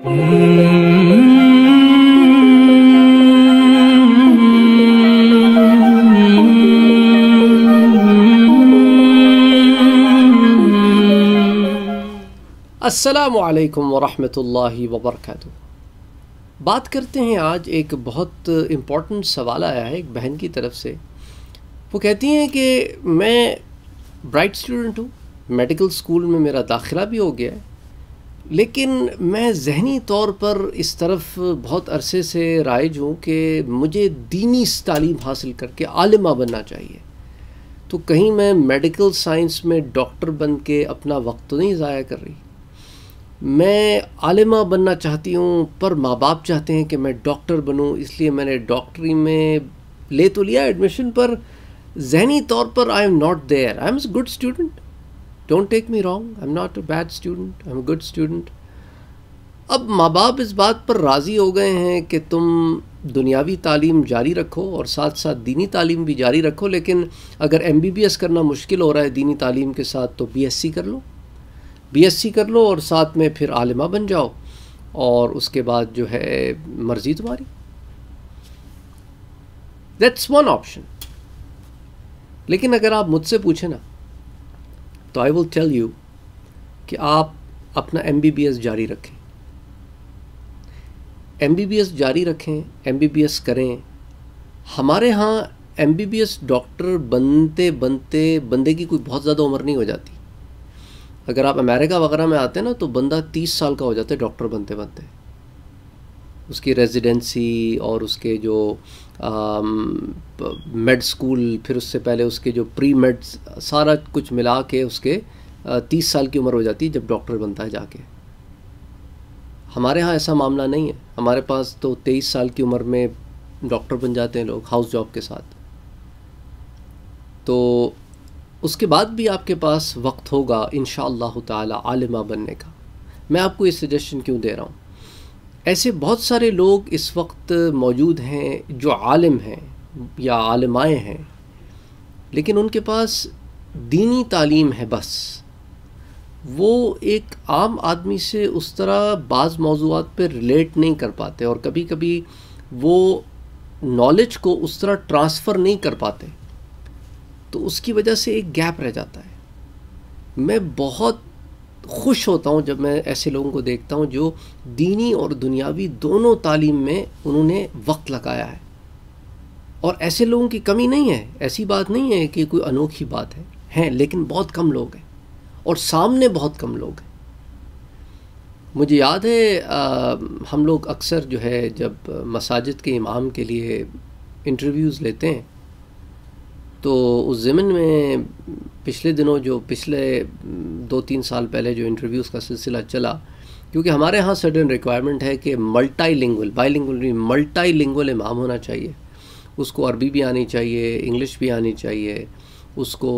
असलकम वरहि वबरक बात करते हैं आज एक बहुत इम्पॉर्टेंट सवाल आया है एक बहन की तरफ से वो कहती हैं कि मैं ब्राइट स्टूडेंट हूँ मेडिकल स्कूल में मेरा दाखिला भी हो गया है लेकिन मैं जहनी तौर पर इस तरफ बहुत अरसे से राइज हूँ कि मुझे दीनी तालीम हासिल करके आलिमा बनना चाहिए तो कहीं मैं मेडिकल साइंस में डॉक्टर बन के अपना वक्त तो नहीं ज़ाया कर रही मैं आलिमा बनना चाहती हूँ पर माँ बाप चाहते हैं कि मैं डॉक्टर बनूँ इसलिए मैंने डॉक्टरी में ले तो लिया एडमिशन पर जहनी तौर पर I am not there I am good student don't take me wrong I am not a bad student I am a good student अब माँ बाप इस बात पर राज़ी हो गए हैं कि तुम दुनियावी तालीम जारी रखो और साथ साथ दीनी तालीम भी जारी रखो लेकिन अगर एम बी बी एस करना मुश्किल हो रहा है दीनी तालीम के साथ तो बी एस सी कर लो बी एस सी कर लो और साथ में फिर आलिमा बन जाओ और उसके बाद जो है मर्ज़ी तुम्हारी दैट्स वन ऑप्शन लेकिन अगर आप मुझसे पूछें ना तो आई विल टेल यू कि आप अपना एम बी बी एस जारी रखें एम बी बी एस जारी रखें एम बी बी एस करें हमारे यहाँ M B B S doctor बनते बनते बंदे की कोई बहुत ज़्यादा उम्र नहीं हो जाती अगर आप अमेरिका वगैरह में आते हैं ना तो बंदा तीस साल का हो जाता है डॉक्टर बनते बनते उसकी रेजिडेंसी और उसके जो मेड um, स्कूल फिर उससे पहले उसके जो प्री मेड सारा कुछ मिला के उसके uh, तीस साल की उम्र हो जाती है जब डॉक्टर बनता है जाके हमारे यहाँ ऐसा मामला नहीं है हमारे पास तो तेईस साल की उम्र में डॉक्टर बन जाते हैं लोग हाउस जॉब के साथ तो उसके बाद भी आपके पास वक्त होगा इन ताला तलिमा बनने का मैं आपको ये सजेशन क्यों दे रहा हूँ ऐसे बहुत सारे लोग इस वक्त मौजूद हैं जो आलिम हैं या आलमाए हैं लेकिन उनके पास दीनी तालीम है बस वो एक आम आदमी से उस तरह बाज़ मौजूद पर रिलेट नहीं कर पाते और कभी कभी वो नॉलेज को उस तरह ट्रांसफ़र नहीं कर पाते तो उसकी वजह से एक गैप रह जाता है मैं बहुत खुश होता हूँ जब मैं ऐसे लोगों को देखता हूँ जो दीनी और दुनियावी दोनों तालीम में उन्होंने वक्त लगाया है और ऐसे लोगों की कमी नहीं है ऐसी बात नहीं है कि कोई अनोखी बात है हैं लेकिन बहुत कम लोग हैं और सामने बहुत कम लोग हैं मुझे याद है आ, हम लोग अक्सर जो है जब मसाजिद के इमाम के लिए इंटरव्यूज़ लेते हैं तो उस ज़मन में पिछले दिनों जो पिछले दो तीन साल पहले जो इंटरव्यूज़ का सिलसिला चला क्योंकि हमारे यहाँ सडन रिक्वायरमेंट है कि मल्टाई लिंगल बाई लिंग मल्टाई लिंगल इमाम होना चाहिए उसको अरबी भी आनी चाहिए इंग्लिश भी आनी चाहिए उसको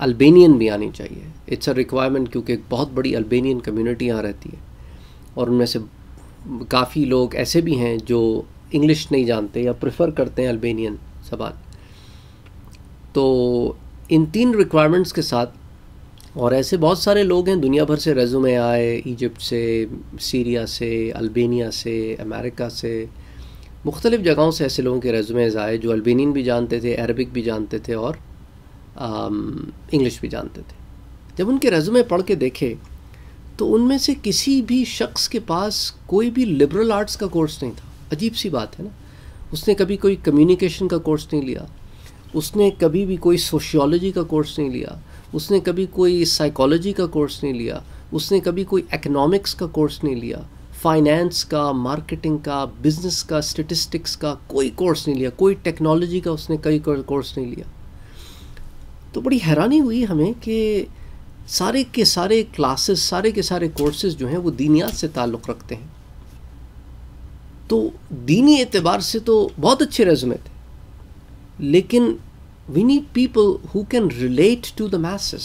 अल्बेनियन भी आनी चाहिए इट्स अ रिक्वायरमेंट क्योंकि एक बहुत बड़ी अल्बेनियन कम्युनिटी यहाँ रहती है और उनमें से काफ़ी लोग ऐसे भी हैं जो इंग्लिश नहीं जानते या प्रेफर करते हैं अल्बेनियन जबान तो इन तीन रिक्वायरमेंट्स के साथ और ऐसे बहुत सारे लोग हैं दुनिया भर से रेजूमे आए इजिप्ट से सीरिया से अल्बेनिया से अमेरिका से मुख्तलिफ़ जगहों से ऐसे लोगों के रेजूमेज आए जो अल्बेनियन भी जानते थे अरबिक भी जानते थे और इंग्लिश um, भी जानते थे जब उनके रेजूमे पढ़ के देखे तो उनमें से किसी भी शख्स के पास कोई भी लिबरल आर्ट्स का कोर्स नहीं था अजीब सी बात है ना उसने कभी कोई कम्युनिकेशन का कोर्स नहीं लिया उसने कभी भी कोई सोशियोलॉजी का कोर्स नहीं लिया उसने कभी कोई साइकोलॉजी का कोर्स नहीं लिया उसने कभी कोई इकोनॉमिक्स का कोर्स नहीं लिया फाइनेंस का मार्केटिंग का बिजनेस का स्टेटिस्टिक्स का कोई कोर्स नहीं लिया कोई टेक्नोलॉजी का उसने कई कोर्स नहीं लिया तो बड़ी हैरानी हुई हमें कि सारे के सारे क्लासेस सारे के सारे कोर्सेज जो हैं वो दीनियात से ताल्लुक़ रखते हैं तो दीनी एतबार से तो बहुत अच्छे रेजमे थे लेकिन we need people who can relate to the masses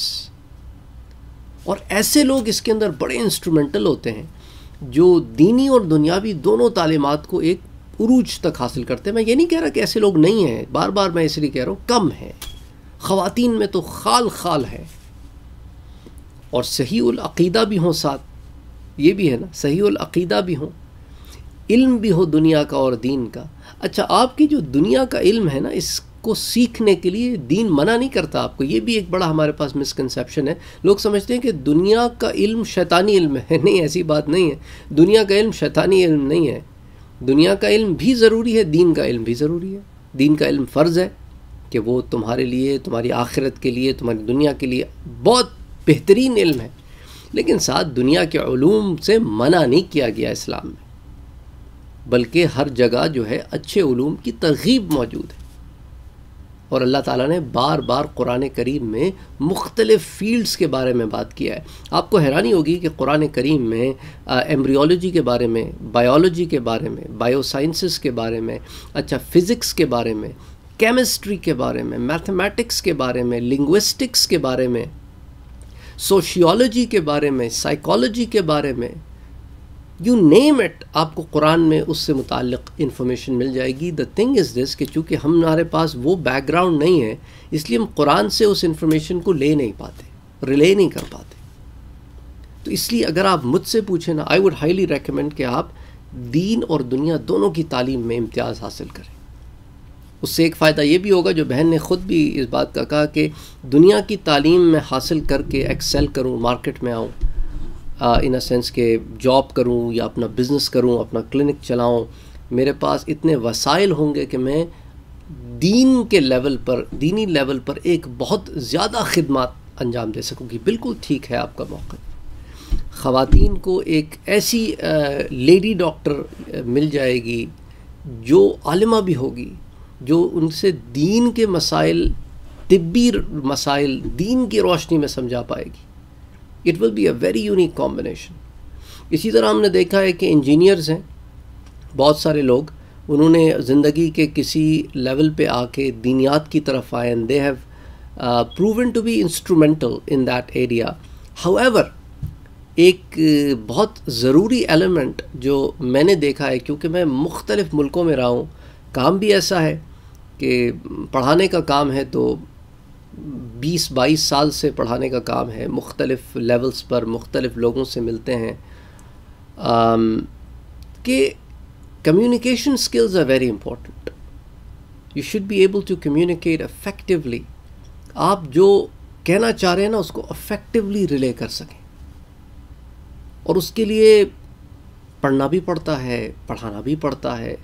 और ऐसे लोग इसके अंदर बड़े इंस्ट्रूमेंटल होते हैं जो दीनी और दुनियावी दोनों तालीमत को एक उरूज तक हासिल करते हैं मैं ये नहीं कह रहा कि ऐसे लोग नहीं हैं बार बार मैं इसलिए कह रहा हूँ कम हैं ख़वातीन में तो खाल खाल है और सही अकीदा भी हों साथ ये भी है ना सही अकीदा भी हों इल्म भी हो दुनिया का और दीन का अच्छा आपकी जो दुनिया का इल्म है ना इस को सीखने के लिए दीन मना नहीं करता आपको ये भी एक बड़ा हमारे पास मिसकनसेप्शन है लोग समझते हैं कि दुनिया का इल्म शैतानी इल्म है नहीं ऐसी बात नहीं है दुनिया का इल्म शैतानी इल्म नहीं है दुनिया का इल्म भी ज़रूरी है दीन का इल्म भी ज़रूरी है दीन का इल्म फ़र्ज़ है कि वो तुम्हारे लिए तुम्हारी आखिरत के लिए तुम्हारी दुनिया के लिए बहुत बेहतरीन इल्म है लेकिन साथ दुनिया के ूम से मना नहीं किया गया इस्लाम में बल्कि हर जगह जो है अच्छे ूम की तरगीब मौजूद है और अल्लाह ताला ने बार बार कुरान करीम में मुख्तलिफ़ फ़ील्ड्स के बारे में बात किया है आपको हैरानी होगी कि कुरान करीम में एम्ब्रियोलॉजी के बारे में बायोलॉजी के बारे में बायोसाइंसिस के बारे में अच्छा फ़िज़िक्स के बारे में केमिस्ट्री के बारे में मैथमेटिक्स के बारे में लिंग्विस्टिक्स के बारे में सोशियोलॉजी के बारे में साइकोलॉजी के बारे में यू नेम इट आपको कुरान में उससे मुतक़ इन्फॉर्मेशन मिल जाएगी द थिंग इज़ दिस कि चूँकि हमारे पास वो बैकग्राउंड नहीं है इसलिए हम कुरान से उस इन्फॉर्मेशन को ले नहीं पाते रिले नहीं कर पाते तो इसलिए अगर आप मुझसे पूछें ना आई वुड हाईली रेकमेंड कि आप दीन और दुनिया दोनों की तालीम में इम्तियाज़ हासिल करें उससे एक फ़ायदा ये भी होगा जो बहन ने ख़ुद भी इस बात का कहा कि दुनिया की तालीम में हासिल करके एक्सेल करूँ मार्केट में आऊँ इन अ सेंस के जॉब करूं या अपना बिज़नेस करूं अपना क्लिनिक चलाऊं मेरे पास इतने वसाइल होंगे कि मैं दीन के लेवल पर दीनी लेवल पर एक बहुत ज़्यादा खदमात अंजाम दे सकूँगी बिल्कुल ठीक है आपका मौका ख़वान को एक ऐसी लेडी डॉक्टर मिल जाएगी जो आलिमा भी होगी जो उनसे दीन के मसाइल तिब्बी मसाइल दीन की रोशनी में समझा पाएगी it will be a very unique combination इसी तरह हमने देखा है कि इंजीनियर्स हैं बहुत सारे लोग उन्होंने ज़िंदगी के किसी लेवल पे आके दीनियात की तरफ आए and they have proven to be instrumental in that area however एक uh, बहुत ज़रूरी एलिमेंट जो मैंने देखा है क्योंकि मैं मुख्तलिफ़ मुल्कों में रहा हूँ काम भी ऐसा है कि पढ़ाने का काम है तो बीस बाईस साल से पढ़ाने का काम है मुख्तलफ़ लेवल्स पर मुख्तलिफ़ लोगों से मिलते हैं कि communication skills are very important you should be able to communicate effectively आप जो कहना चाह रहे हैं ना उसको अफेक्टिवली रिले कर सकें और उसके लिए पढ़ना भी पड़ता है पढ़ाना भी पड़ता है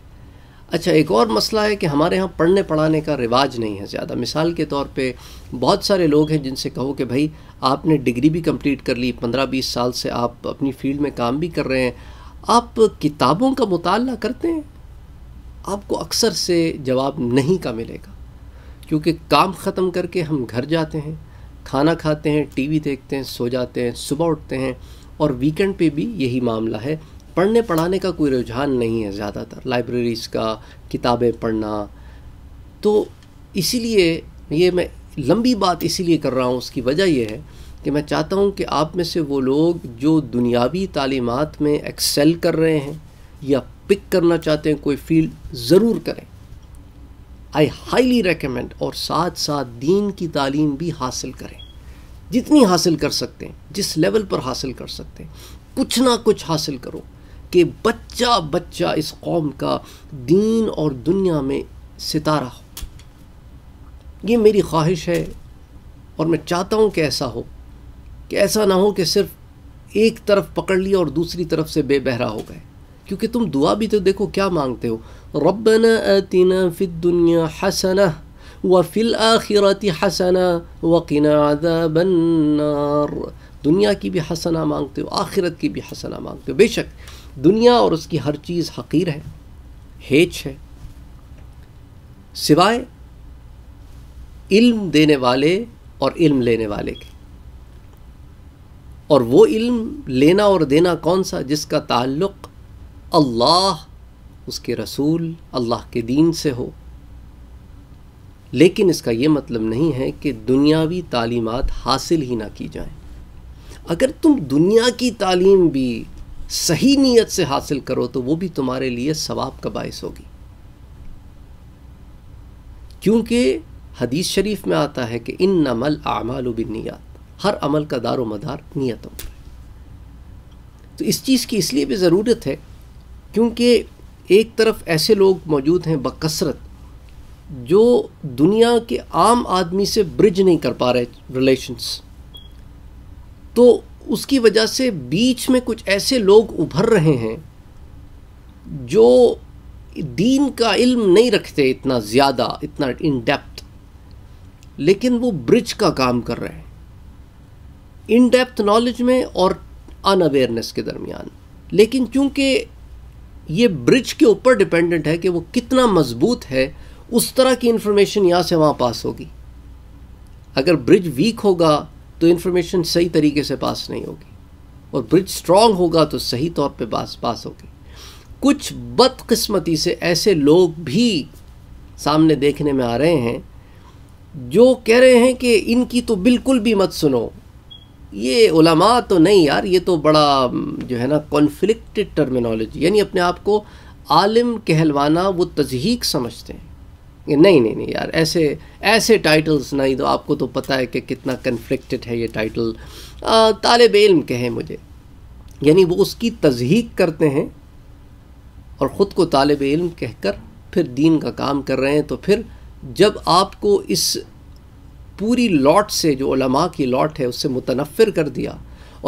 अच्छा एक और मसला है कि हमारे यहाँ पढ़ने पढ़ाने का रिवाज नहीं है ज़्यादा मिसाल के तौर पे बहुत सारे लोग हैं जिनसे कहो कि भाई आपने डिग्री भी कंप्लीट कर ली पंद्रह बीस साल से आप अपनी फील्ड में काम भी कर रहे हैं आप किताबों का मुताल करते हैं आपको अक्सर से जवाब नहीं का मिलेगा क्योंकि काम ख़त्म करके हम घर जाते हैं खाना खाते हैं टीवी देखते हैं सो जाते हैं सुबह उठते हैं और वीकेंड पे भी यही मामला है पढ़ने पढ़ाने का कोई रुझान नहीं है ज़्यादातर लाइब्रेरीज़ का किताबें पढ़ना तो इसीलिए ये मैं लंबी बात इसीलिए कर रहा हूँ उसकी वजह यह है कि मैं चाहता हूँ कि आप में से वो लोग जो दुनियावी तालीमत में एक्सेल कर रहे हैं या पिक करना चाहते हैं कोई फील्ड ज़रूर करें आई हाईली रेकमेंड और साथ साथ दीन की तालीम भी हासिल करें जितनी हासिल कर सकते हैं जिस लेवल पर हासिल कर सकते हैं कुछ ना कुछ हासिल करो कि बच्चा बच्चा इस कौम का दीन और दुनिया में सितारा हो ये मेरी ख्वाहिश है और मैं चाहता हूँ कि ऐसा हो कि ऐसा ना हो कि सिर्फ एक तरफ पकड़ लिया और दूसरी तरफ से बेबहरा हो गए क्योंकि तुम दुआ भी तो देखो क्या मांगते हो रबन अतिना फिद दुनिया हसना व फिल आख़िरती हसना वकिना बन्नार दुनिया की भी हसना मांगते हो आखिरत की भी हसना मांगते हो बेशक दुनिया और उसकी हर चीज़ हकीर है हेच है सिवाय इल्म देने वाले और इल्म लेने वाले के और वो इल्म लेना और देना कौन सा जिसका ताल्लुक़ अल्लाह उसके रसूल अल्लाह के दीन से हो लेकिन इसका ये मतलब नहीं है कि दुनियावी तालीमत हासिल ही ना की जाएं अगर तुम दुनिया की तालीम भी सही नीयत से हासिल करो तो वो भी तुम्हारे लिए सवाब का बायस होगी क्योंकि हदीस शरीफ में आता है कि इन नमल आमाल बिनियात हर अमल का दारो मदार नीयतों पर तो इस चीज़ की इसलिए भी ज़रूरत है क्योंकि एक तरफ ऐसे लोग मौजूद हैं बकसरत जो दुनिया के आम आदमी से ब्रिज नहीं कर पा रहे रिलेशंस तो उसकी वजह से बीच में कुछ ऐसे लोग उभर रहे हैं जो दीन का इल्म नहीं रखते इतना ज़्यादा इतना इन डेप्थ लेकिन वो ब्रिज का काम कर रहे हैं इन डेप्थ नॉलेज में और अन अवेयरनेस के दरमियान लेकिन चूंकि ये ब्रिज के ऊपर डिपेंडेंट है कि वो कितना मजबूत है उस तरह की इन्फॉर्मेशन यहाँ से वहाँ पास होगी अगर ब्रिज वीक होगा तो इन्फॉर्मेशन सही तरीके से पास नहीं होगी और ब्रिज स्ट्रांग होगा तो सही तौर पे पास पास होगी कुछ बदकिस्मती से ऐसे लोग भी सामने देखने में आ रहे हैं जो कह रहे हैं कि इनकी तो बिल्कुल भी मत सुनो ये उलमा तो नहीं यार ये तो बड़ा जो है ना कॉन्फ्लिक्टेड टर्मिनोलॉजी यानी अपने आप को आलिम कहलवाना वो तजहीक समझते हैं कि नहीं नहीं नहीं यार ऐसे ऐसे टाइटल्स नहीं दो तो आपको तो पता है कि कितना कन्फ्लिक्टेड है ये टाइटल तालब इल्म कहें मुझे यानी वो उसकी तजहीक करते हैं और ख़ुद को तालब इल्म कहकर फिर दीन का काम कर रहे हैं तो फिर जब आपको इस पूरी लॉट से जो की लॉट है उससे मुतनफ़िर कर दिया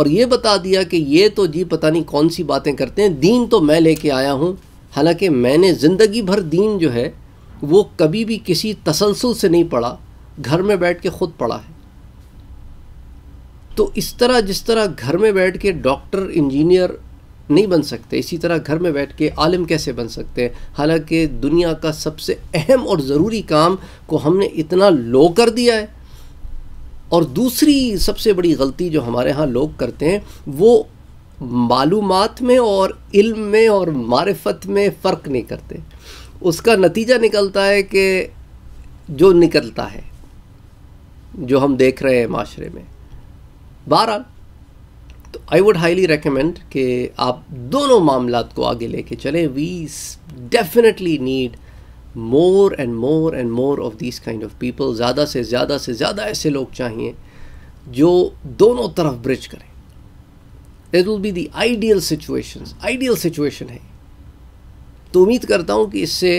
और ये बता दिया कि ये तो जी पता नहीं कौन सी बातें करते हैं दीन तो मैं लेके आया हूँ हालांकि मैंने ज़िंदगी भर दीन जो है वो कभी भी किसी तसलसल से नहीं पढ़ा घर में बैठ के ख़ुद पढ़ा है तो इस तरह जिस तरह घर में बैठ के डॉक्टर इंजीनियर नहीं बन सकते इसी तरह घर में बैठ के आलिम कैसे बन सकते हैं हालांकि दुनिया का सबसे अहम और ज़रूरी काम को हमने इतना लो कर दिया है और दूसरी सबसे बड़ी गलती जो हमारे यहाँ लोग करते हैं वो मालूमात में और इल्म में और मारफत में फ़र्क नहीं करते उसका नतीजा निकलता है कि जो निकलता है जो हम देख रहे हैं माशरे में बारह तो आई वुड हाईली रिकमेंड कि आप दोनों मामला को आगे लेके चलें we definitely need more and more and more of this kind of people ज़्यादा से ज़्यादा से ज़्यादा ऐसे लोग चाहिए जो दोनों तरफ ब्रिज करें it will be the ideal situations ideal situation है तो उम्मीद करता हूँ कि इससे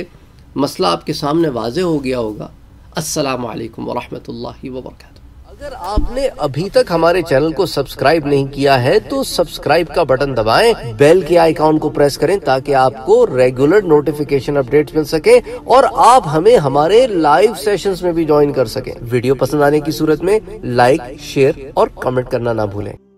मसला आपके सामने वाज हो गया होगा अस्सलाम वालेकुम वरहमतुल्लाहि अगर आपने अभी तक हमारे चैनल को सब्सक्राइब नहीं किया है तो सब्सक्राइब का बटन दबाएं, बेल के आइकॉन को प्रेस करें ताकि आपको रेगुलर नोटिफिकेशन अपडेट मिल सके और आप हमें हमारे लाइव सेशंस में भी ज्वाइन कर सकें। वीडियो पसंद आने की सूरत में लाइक शेयर और कमेंट करना ना भूलें